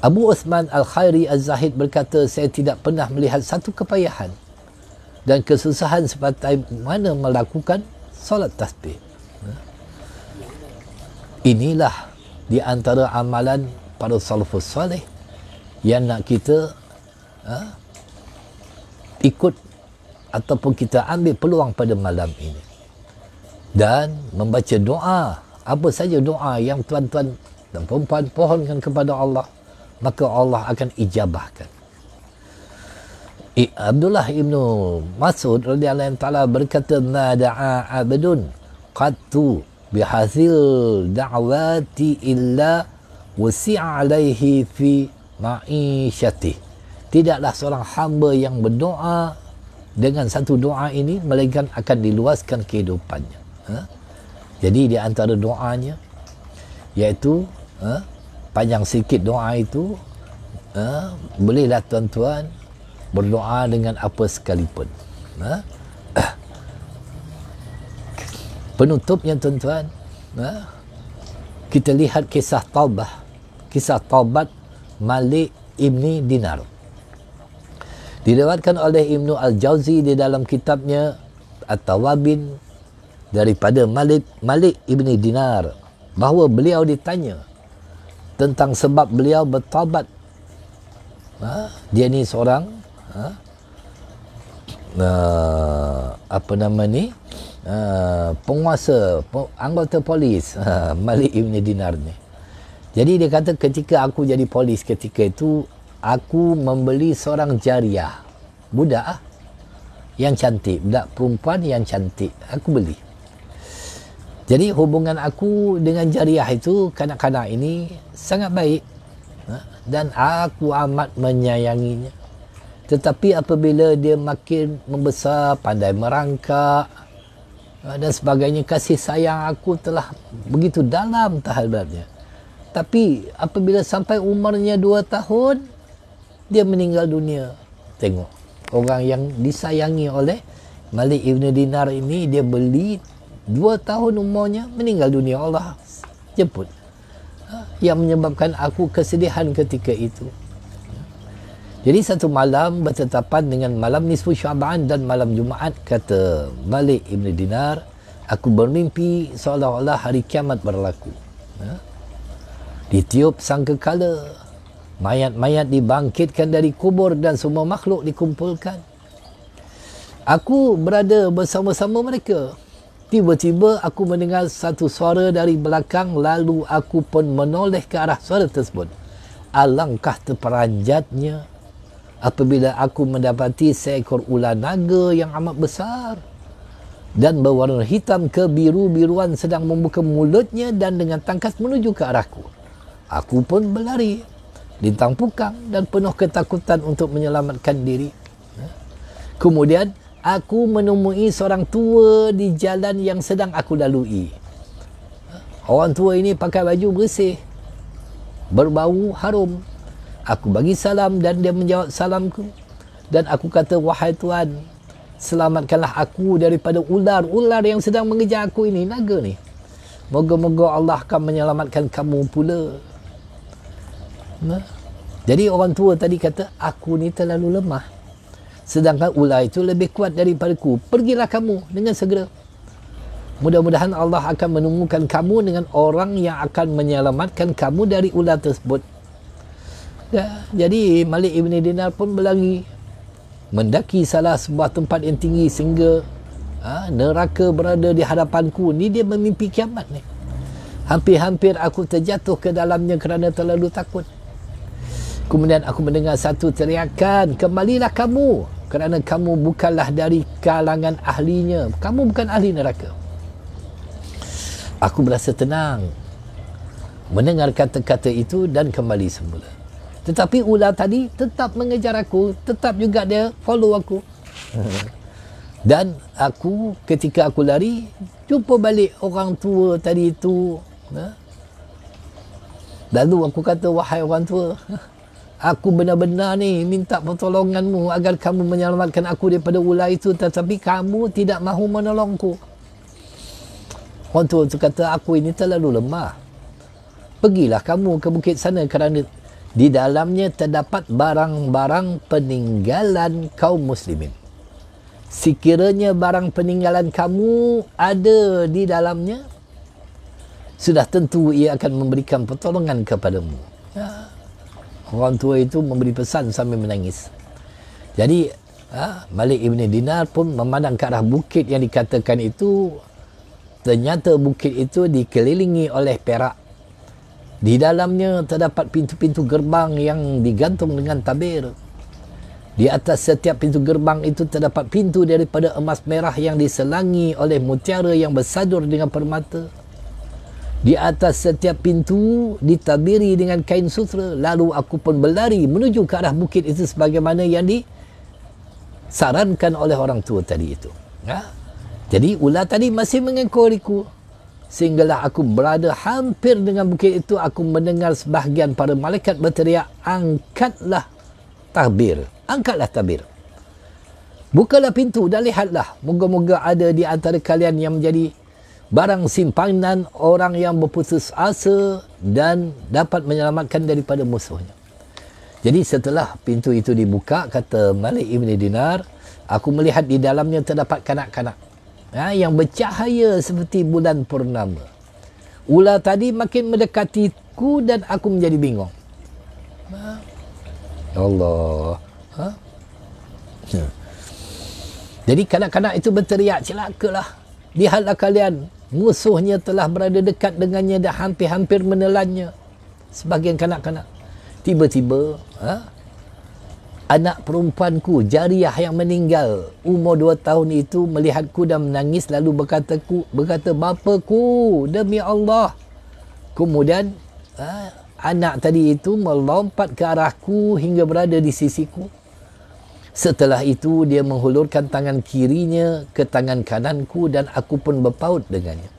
Abu Uthman Al-Khairi Az-Zahid berkata, saya tidak pernah melihat satu kepayahan dan kesusahan sepatai mana melakukan solat tasbih inilah di antara amalan para salafus salih yang nak kita ha, ikut ataupun kita ambil peluang pada malam ini dan membaca doa apa saja doa yang tuan-tuan dan perempuan pohonkan kepada Allah maka Allah akan ijabahkan I, Abdullah Ibn Mas'ud radhiyallahu taala berkata nadaa abdun qattu bihasil da'wati illa wasi' alaihi fi ma'isyati tidaklah seorang hamba yang berdoa dengan satu doa ini melainkan akan diluaskan kehidupannya ha? jadi di antara doanya iaitu ha? panjang sikit doa itu ha? bolehlah tuan-tuan berdoa dengan apa sekalipun ha? penutupnya tuan-tuan ha? kita lihat kisah taubah kisah taubat Malik Ibni Dinar dilewatkan oleh Ibnu al Jauzi di dalam kitabnya At-Tawabin daripada Malik, Malik Ibni Dinar bahawa beliau ditanya tentang sebab beliau bertaubat ha? dia ni seorang ha? Uh, apa nama ni Ah, penguasa anggota polis uh, Malik Ibn Dinar ni jadi dia kata ketika aku jadi polis ketika itu aku membeli seorang jariah budak ah, yang cantik budak perempuan yang cantik aku beli jadi hubungan aku dengan jariah itu kanak-kanak ini sangat baik ha, dan aku amat menyayanginya. Tetapi apabila dia makin membesar, pandai merangkak, Eh, dan sebagainya kasih sayang aku telah begitu dalam terhadapnya tapi apabila sampai umurnya 2 tahun dia meninggal dunia tengok orang yang disayangi oleh Malik Ibn Dinar ini dia beli 2 tahun umurnya meninggal dunia Allah jemput eh, yang menyebabkan aku kesedihan ketika itu jadi satu malam bertetapan dengan malam nisfu syaban dan malam Jumaat kata Malik Ibn Dinar, aku bermimpi seolah-olah hari kiamat berlaku. Ha? Ditiup sangkakala, mayat-mayat dibangkitkan dari kubur dan semua makhluk dikumpulkan. Aku berada bersama-sama mereka. Tiba-tiba aku mendengar satu suara dari belakang lalu aku pun menoleh ke arah suara tersebut. Alangkah terperanjatnya apabila aku mendapati seekor ular naga yang amat besar dan berwarna hitam kebiru-biruan sedang membuka mulutnya dan dengan tangkas menuju ke arahku. Aku pun berlari, lintang pukang dan penuh ketakutan untuk menyelamatkan diri. Kemudian, aku menemui seorang tua di jalan yang sedang aku lalui. Orang tua ini pakai baju bersih, berbau harum Aku bagi salam dan dia menjawab salamku. Dan aku kata, wahai Tuhan, selamatkanlah aku daripada ular. Ular yang sedang mengejar aku ini, naga ni. Moga-moga Allah akan menyelamatkan kamu pula. Nah. Jadi orang tua tadi kata, aku ni terlalu lemah. Sedangkan ular itu lebih kuat daripada ku. Pergilah kamu dengan segera. Mudah-mudahan Allah akan menemukan kamu dengan orang yang akan menyelamatkan kamu dari ular tersebut. Ya, jadi Malik Ibn Dinar pun berlari mendaki salah sebuah tempat yang tinggi sehingga ha, neraka berada di hadapanku Ini dia memimpi kiamat ni hampir-hampir aku terjatuh ke dalamnya kerana terlalu takut kemudian aku mendengar satu teriakan kembalilah kamu kerana kamu bukanlah dari kalangan ahlinya kamu bukan ahli neraka aku berasa tenang mendengar kata-kata itu dan kembali semula tetapi ular tadi tetap mengejar aku, tetap juga dia follow aku. Dan aku ketika aku lari, jumpa balik orang tua tadi itu. Ya. Lalu aku kata, wahai orang tua, aku benar-benar ni minta pertolonganmu agar kamu menyelamatkan aku daripada ular itu tetapi kamu tidak mahu menolongku. Orang tua itu kata, aku ini terlalu lemah. Pergilah kamu ke bukit sana kerana di dalamnya terdapat barang-barang peninggalan kaum muslimin sekiranya barang peninggalan kamu ada di dalamnya sudah tentu ia akan memberikan pertolongan kepadamu ha. orang tua itu memberi pesan sambil menangis jadi ha, Malik Ibn Dinar pun memandang ke arah bukit yang dikatakan itu ternyata bukit itu dikelilingi oleh perak di dalamnya terdapat pintu-pintu gerbang yang digantung dengan tabir. Di atas setiap pintu gerbang itu terdapat pintu daripada emas merah yang diselangi oleh mutiara yang bersadur dengan permata. Di atas setiap pintu ditabiri dengan kain sutra. Lalu aku pun berlari menuju ke arah bukit itu sebagaimana yang disarankan oleh orang tua tadi itu. Ha? Jadi ular tadi masih mengekoriku sehinggalah aku berada hampir dengan bukit itu aku mendengar sebahagian para malaikat berteriak angkatlah tabir angkatlah tabir bukalah pintu dan lihatlah moga-moga ada di antara kalian yang menjadi barang simpanan orang yang berputus asa dan dapat menyelamatkan daripada musuhnya jadi setelah pintu itu dibuka kata Malik Ibn Dinar aku melihat di dalamnya terdapat kanak-kanak ya, yang bercahaya seperti bulan purnama. Ular tadi makin mendekatiku dan aku menjadi bingung. Ha? Ya Allah. Ha? Ya. Jadi kanak-kanak itu berteriak celakalah. Lihatlah kalian, musuhnya telah berada dekat dengannya dan hampir-hampir menelannya. Sebagian kanak-kanak tiba-tiba, ha? anak perempuanku jariah yang meninggal umur dua tahun itu melihatku dan menangis lalu berkata ku berkata bapaku demi Allah kemudian uh, anak tadi itu melompat ke arahku hingga berada di sisiku setelah itu dia menghulurkan tangan kirinya ke tangan kananku dan aku pun berpaut dengannya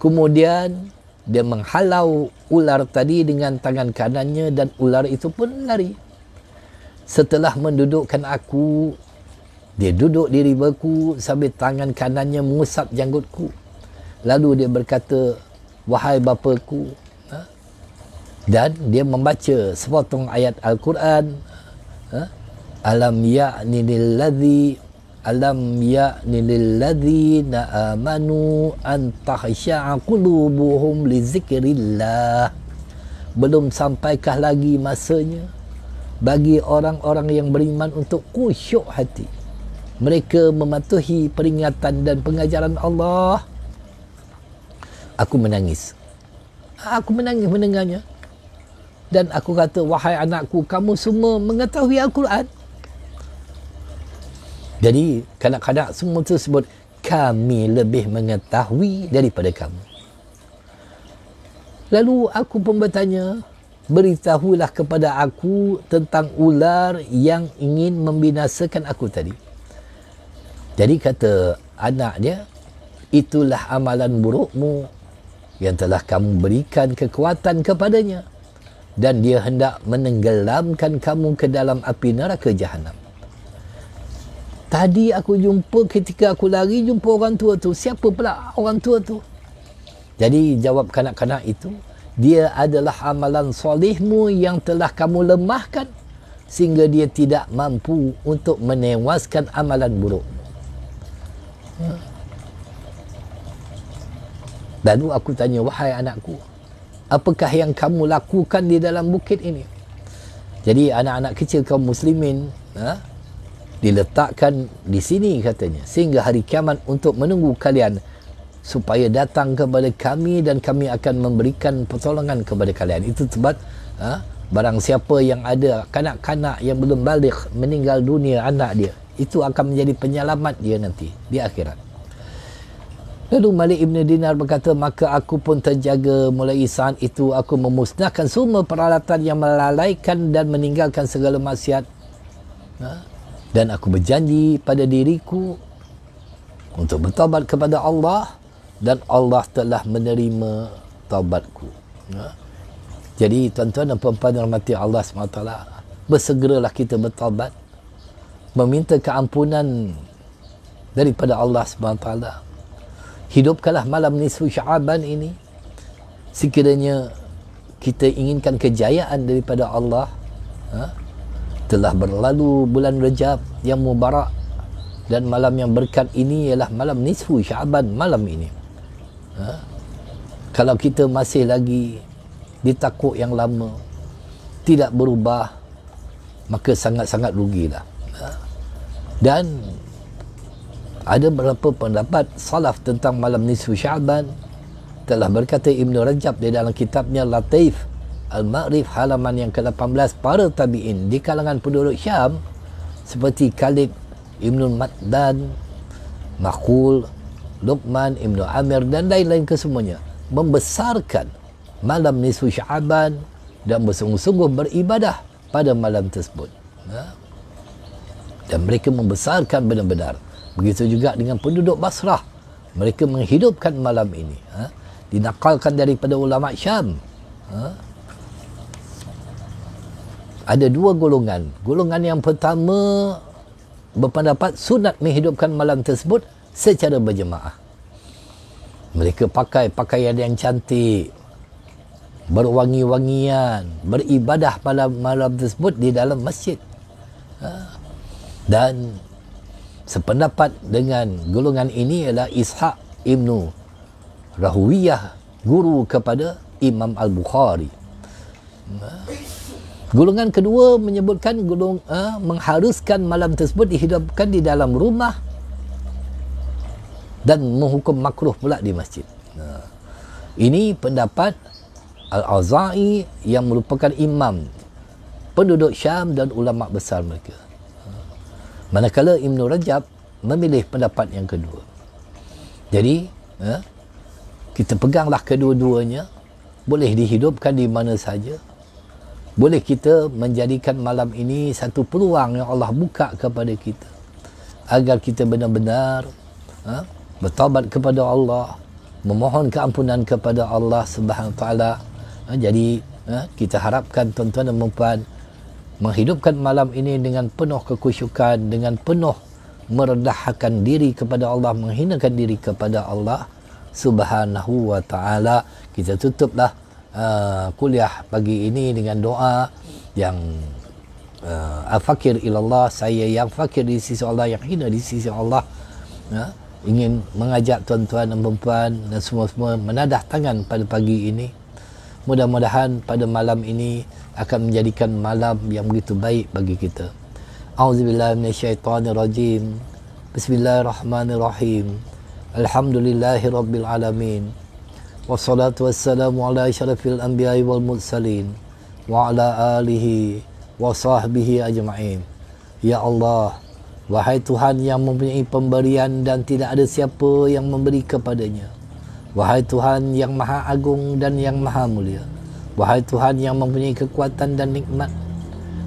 kemudian dia menghalau ular tadi dengan tangan kanannya dan ular itu pun lari setelah mendudukkan aku dia duduk di ribaku sambil tangan kanannya mengusap janggutku lalu dia berkata wahai bapaku ha? dan dia membaca sepotong ayat al-Quran ha? alam ya'ni lillazi alam ya'ni lilladzina amanu an tahsha'a qulubuhum li zikrillah belum sampaikah lagi masanya bagi orang-orang yang beriman untuk kusyuk hati. Mereka mematuhi peringatan dan pengajaran Allah. Aku menangis. Aku menangis mendengarnya. Dan aku kata, wahai anakku, kamu semua mengetahui Al-Quran. Jadi, kadang-kadang semua tersebut, kami lebih mengetahui daripada kamu. Lalu aku pun bertanya, beritahulah kepada aku tentang ular yang ingin membinasakan aku tadi. Jadi kata anak dia, itulah amalan burukmu yang telah kamu berikan kekuatan kepadanya dan dia hendak menenggelamkan kamu ke dalam api neraka jahanam. Tadi aku jumpa ketika aku lari jumpa orang tua tu. Siapa pula orang tua tu? Jadi jawab kanak-kanak itu, dia adalah amalan solihmu yang telah kamu lemahkan sehingga dia tidak mampu untuk menewaskan amalan burukmu. Lalu aku tanya, wahai anakku, apakah yang kamu lakukan di dalam bukit ini? Jadi anak-anak kecil kaum muslimin ha, diletakkan di sini katanya sehingga hari kiamat untuk menunggu kalian supaya datang kepada kami dan kami akan memberikan pertolongan kepada kalian. Itu sebab ha, barang siapa yang ada kanak-kanak yang belum balik meninggal dunia anak dia. Itu akan menjadi penyelamat dia nanti di akhirat. Lalu Malik Ibn Dinar berkata, Maka aku pun terjaga mulai saat itu aku memusnahkan semua peralatan yang melalaikan dan meninggalkan segala maksiat. Ha? Dan aku berjanji pada diriku untuk bertobat kepada Allah dan Allah telah menerima taubatku. Ya. Jadi tuan-tuan dan puan-puan yang mati Allah SWT bersegeralah kita bertaubat meminta keampunan daripada Allah SWT hidupkanlah malam nisfu syaban ini sekiranya kita inginkan kejayaan daripada Allah ha? telah berlalu bulan rejab yang mubarak dan malam yang berkat ini ialah malam nisfu syaban malam ini ha? kalau kita masih lagi ditakut yang lama tidak berubah maka sangat-sangat rugilah ha? dan ada beberapa pendapat salaf tentang malam nisfu syaban telah berkata Ibn Rajab di dalam kitabnya Latif Al-Ma'rif halaman yang ke-18 para tabi'in di kalangan penduduk Syam seperti Khalid Ibn Maddan Makul Luqman Ibn Amir dan lain-lain kesemuanya membesarkan malam nisfu Syaban dan bersungguh-sungguh beribadah pada malam tersebut ha? dan mereka membesarkan benar-benar begitu juga dengan penduduk Basrah mereka menghidupkan malam ini ha? dinakalkan daripada ulama Syam ha? ada dua golongan golongan yang pertama berpendapat sunat menghidupkan malam tersebut secara berjemaah. Mereka pakai pakaian yang cantik, berwangi-wangian, beribadah malam malam tersebut di dalam masjid. Ha. Dan sependapat dengan golongan ini ialah Ishaq Ibnu Rahwiyah, guru kepada Imam Al-Bukhari. Ha. Golongan kedua menyebutkan golong, uh, ha, mengharuskan malam tersebut dihidupkan di dalam rumah dan menghukum makruh pula di masjid. Ha. Ini pendapat Al-Azai yang merupakan imam penduduk Syam dan ulama besar mereka. Ha. Manakala Ibn Rajab memilih pendapat yang kedua. Jadi, ha, kita peganglah kedua-duanya. Boleh dihidupkan di mana saja. Boleh kita menjadikan malam ini satu peluang yang Allah buka kepada kita. Agar kita benar-benar bertaubat kepada Allah memohon keampunan kepada Allah Subhanahu taala ha, jadi ha, kita harapkan tuan-tuan dan puan menghidupkan malam ini dengan penuh kekusyukan dengan penuh meredahkan diri kepada Allah menghinakan diri kepada Allah Subhanahu wa taala kita tutuplah uh, kuliah pagi ini dengan doa yang uh, afakir ilallah saya yang fakir di sisi Allah yang hina di sisi Allah uh, ingin mengajak tuan-tuan dan perempuan dan semua-semua menadah tangan pada pagi ini mudah-mudahan pada malam ini akan menjadikan malam yang begitu baik bagi kita A'udzubillah minasyaitanirajim Bismillahirrahmanirrahim Alhamdulillahi Rabbil Alamin Wassalatu wassalamu ala syarafil anbiya wal mursalin Wa ala alihi wa sahbihi ajma'in Ya Allah Wahai Tuhan yang mempunyai pemberian dan tidak ada siapa yang memberi kepadanya. Wahai Tuhan yang maha agung dan yang maha mulia. Wahai Tuhan yang mempunyai kekuatan dan nikmat.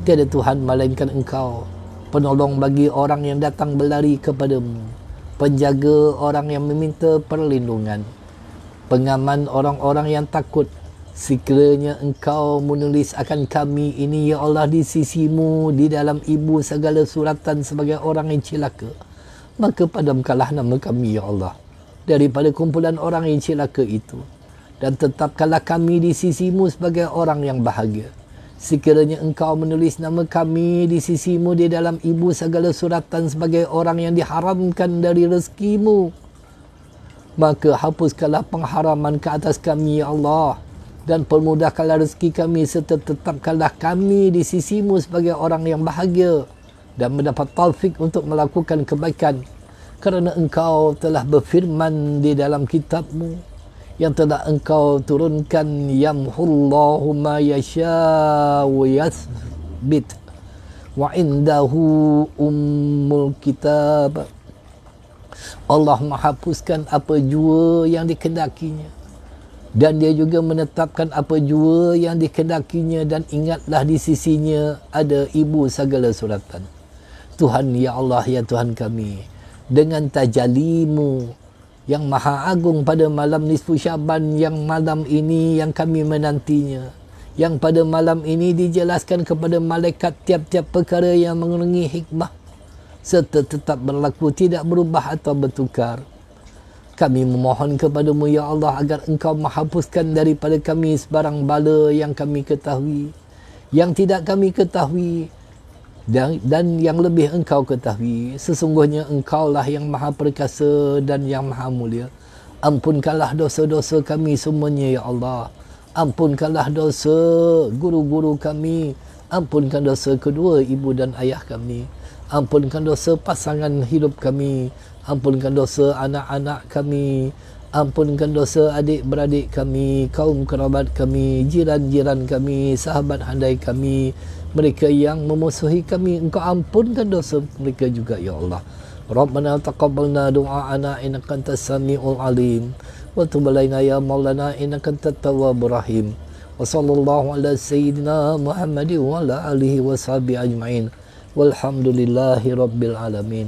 Tiada Tuhan melainkan engkau. Penolong bagi orang yang datang berlari kepadamu. Penjaga orang yang meminta perlindungan. Pengaman orang-orang yang takut Sekiranya engkau menulis akan kami ini ya Allah di sisimu di dalam ibu segala suratan sebagai orang yang celaka maka padamkanlah nama kami ya Allah daripada kumpulan orang yang celaka itu dan tetapkanlah kami di sisimu sebagai orang yang bahagia sekiranya engkau menulis nama kami di sisimu di dalam ibu segala suratan sebagai orang yang diharamkan dari rezekimu maka hapuskanlah pengharaman ke atas kami ya Allah dan permudahkanlah rezeki kami serta tetapkanlah kami di sisimu sebagai orang yang bahagia dan mendapat taufik untuk melakukan kebaikan kerana engkau telah berfirman di dalam kitabmu yang telah engkau turunkan yamhullahu ma yasha wa yathbit wa indahu ummul kitab Allah menghapuskan apa jua yang dikendakinya dan dia juga menetapkan apa jua yang dikendakinya dan ingatlah di sisinya ada ibu segala suratan. Tuhan ya Allah ya Tuhan kami dengan tajalimu yang maha agung pada malam nisfu syaban yang malam ini yang kami menantinya yang pada malam ini dijelaskan kepada malaikat tiap-tiap perkara yang mengenangi hikmah serta tetap berlaku tidak berubah atau bertukar kami memohon kepadamu ya Allah agar engkau menghapuskan daripada kami sebarang bala yang kami ketahui yang tidak kami ketahui dan, dan yang lebih engkau ketahui sesungguhnya Engkau lah yang maha perkasa dan yang maha mulia ampunkanlah dosa-dosa kami semuanya ya Allah ampunkanlah dosa guru-guru kami ampunkan dosa kedua ibu dan ayah kami ampunkan dosa pasangan hidup kami ampunkan dosa anak-anak kami ampunkan dosa adik-beradik kami kaum kerabat kami jiran-jiran kami sahabat handai kami mereka yang memusuhi kami engkau ampunkan dosa mereka juga ya Allah ربنا تقبلنا دعاءنا انك انت السميع العليم وتب علينا يا مولانا انك انت التواب الرحيم وصلى الله على سيدنا محمد وعلى اله وصحبه اجمعين والحمد لله رب العالمين